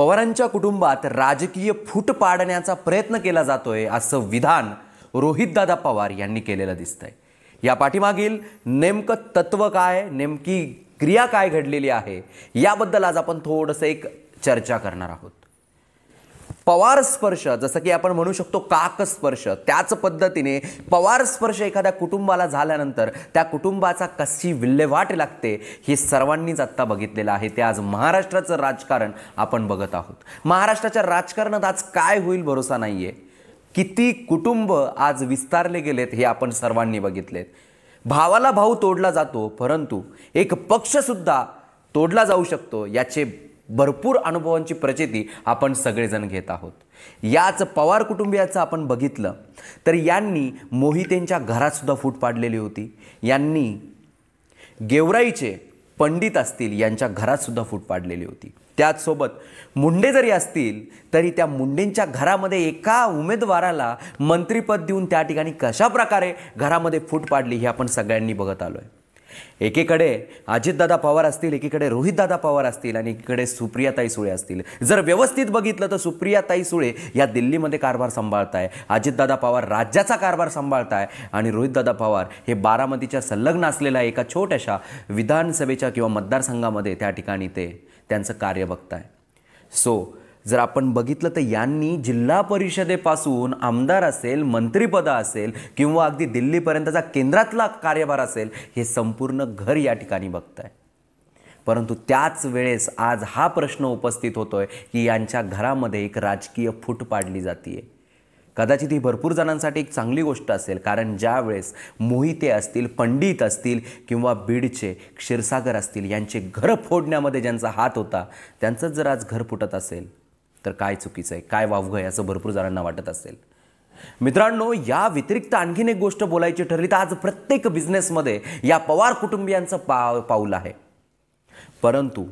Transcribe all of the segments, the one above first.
पवारांच्या कुटुंबात राजकीय फूट पाडण्याचा प्रयत्न केला जातोय असं विधान रोहितदादा पवार यांनी केलेलं दिसतंय या पाठीमागील नेमकं तत्व काय नेमकी क्रिया काय घडलेली आहे याबद्दल आज आपण थोडंसं एक चर्चा करणार आहोत पवार स्पर्श जसं की आपण म्हणू शकतो काक स्पर्श त्याच पद्धतीने पवार स्पर्श एखाद्या कुटुंबाला झाल्यानंतर त्या कुटुंबाचा कशी विल्हेवाट लागते हे सर्वांनीच आत्ता बघितलेलं आहे ते आज महाराष्ट्राचं राजकारण आपण बघत आहोत महाराष्ट्राच्या राजकारणात आज काय होईल भरोसा नाही आहे किती कुटुंब आज विस्तारले गेलेत हे आपण सर्वांनी बघितलेत भावाला भाऊ तोडला जातो परंतु एक पक्षसुद्धा तोडला जाऊ शकतो याचे भरपूर अनुभवांची प्रचिती आपण सगळेजण घेत आहोत याच पवार कुटुंबियाचं आपण बघितलं तर यांनी मोहितेंच्या घरातसुद्धा फूट पाडलेली होती यांनी गेवराईचे पंडित असतील यांच्या घरातसुद्धा फूट पाडलेली होती त्याचसोबत मुंडे जरी असतील तरी त्या मुंडेंच्या घरामध्ये एका उमेदवाराला मंत्रीपद देऊन त्या ठिकाणी कशा प्रकारे घरामध्ये फूट पाडली हे आपण सगळ्यांनी बघत आलो आहे एकीकडे अजितदादा पवार असतील एकीकडे रोहितदादा पवार असतील आणि एकीकडे सुप्रियाताई सुळे असतील जर व्यवस्थित बघितलं तर सुप्रियाताई सुळे या दिल्लीमध्ये कारभार सांभाळताय अजितदादा पवार राज्याचा कारभार सांभाळताय आणि रोहितदादा पवार हे बारामतीच्या संलग्न असलेल्या एका छोट्याशा विधानसभेच्या किंवा मतदारसंघामध्ये त्या ठिकाणी ते त्यांचं कार्य बघताय सो जर आपण बघितलं तर यांनी जिल्हा परिषदेपासून आमदार असेल मंत्रीपद असेल किंवा अगदी दिल्लीपर्यंतचा केंद्रातला कार्यभार असेल हे संपूर्ण घर या ठिकाणी बघत आहे परंतु त्याच वेळेस आज हा प्रश्न उपस्थित होतोय की यांच्या घरामध्ये एक राजकीय फूट पाडली जाते कदाचित ही भरपूर जणांसाठी एक चांगली गोष्ट असेल कारण ज्यावेळेस मोहिते असतील पंडित असतील किंवा बीडचे क्षीरसागर असतील यांचे घर फोडण्यामध्ये ज्यांचा हात होता त्यांचंच जर आज घर फुटत असेल तर काय चुकीचं आहे काय वावघ आहे असं भरपूर जणांना वाटत असेल मित्रांनो या व्यतिरिक्त आणखीन एक गोष्ट बोलायची ठरली तर आज प्रत्येक बिझनेसमध्ये या पवार कुटुंबियांचं पा पाऊल आहे परंतु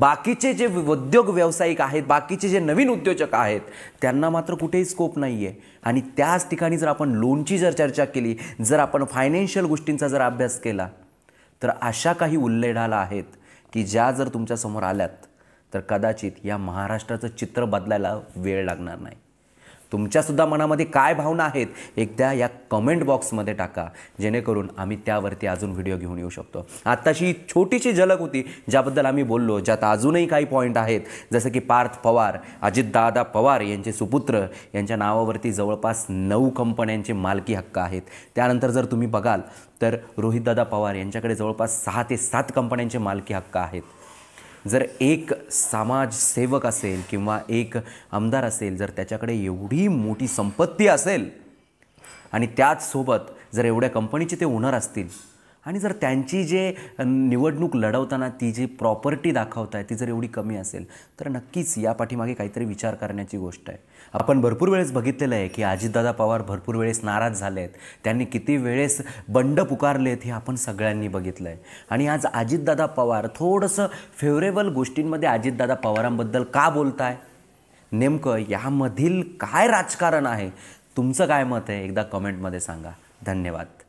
बाकीचे जे उद्योग व्यावसायिक आहेत बाकीचे जे नवीन उद्योजक आहेत त्यांना मात्र कुठेही स्कोप नाही आहे आणि त्याच ठिकाणी जर आपण लोनची जर चर्चा केली जर आपण फायनान्शियल गोष्टींचा जर अभ्यास केला तर अशा काही उल्लेढाला आहेत की ज्या जर तुमच्यासमोर आल्यात तर कदाचित या महाराष्ट्राचं चित्र बदलायला वेळ लागणार नाही तुमच्यासुद्धा मनामध्ये काय भावना आहेत एकदा या कमेंट बॉक्समध्ये टाका जेणेकरून आम्ही त्यावरती अजून व्हिडिओ घेऊन येऊ शकतो आत्ताशी छोटीशी झलक होती ज्याबद्दल आम्ही बोललो ज्यात अजूनही काही पॉईंट आहेत जसं की पार्थ पवार अजितदादा पवार यांचे सुपुत्र यांच्या नावावरती जवळपास नऊ कंपन्यांचे मालकी हक्क आहेत त्यानंतर जर तुम्ही बघाल तर रोहितदादा पवार यांच्याकडे जवळपास सहा ते सात कंपन्यांचे मालकी हक्क आहेत जर एक समाजसेवक असेल किंवा एक आमदार असेल जर त्याच्याकडे एवढी मोठी संपत्ती असेल आणि त्याचसोबत जर एवढ्या कंपनीचे ते ओनर असतील आणि जर त्यांची जे निवडणूक लढवताना ती जी प्रॉपर्टी दाखवत आहे ती जर एवढी कमी असेल तर नक्कीच या पाठीमागे काहीतरी विचार करण्याची गोष्ट आहे आपण भरपूर वेळेस बघितलेलं आहे की अजितदादा पवार भरपूर वेळेस नाराज झाले आहेत त्यांनी किती वेळेस बंड पुकारलेत हे आपण सगळ्यांनी बघितलं आहे आणि आज अजितदादा पवार थोडंसं फेवरेबल गोष्टींमध्ये अजितदादा पवारांबद्दल का बोलत आहे नेमकं यामधील काय राजकारण आहे तुमचं काय मत आहे एकदा कमेंटमध्ये सांगा धन्यवाद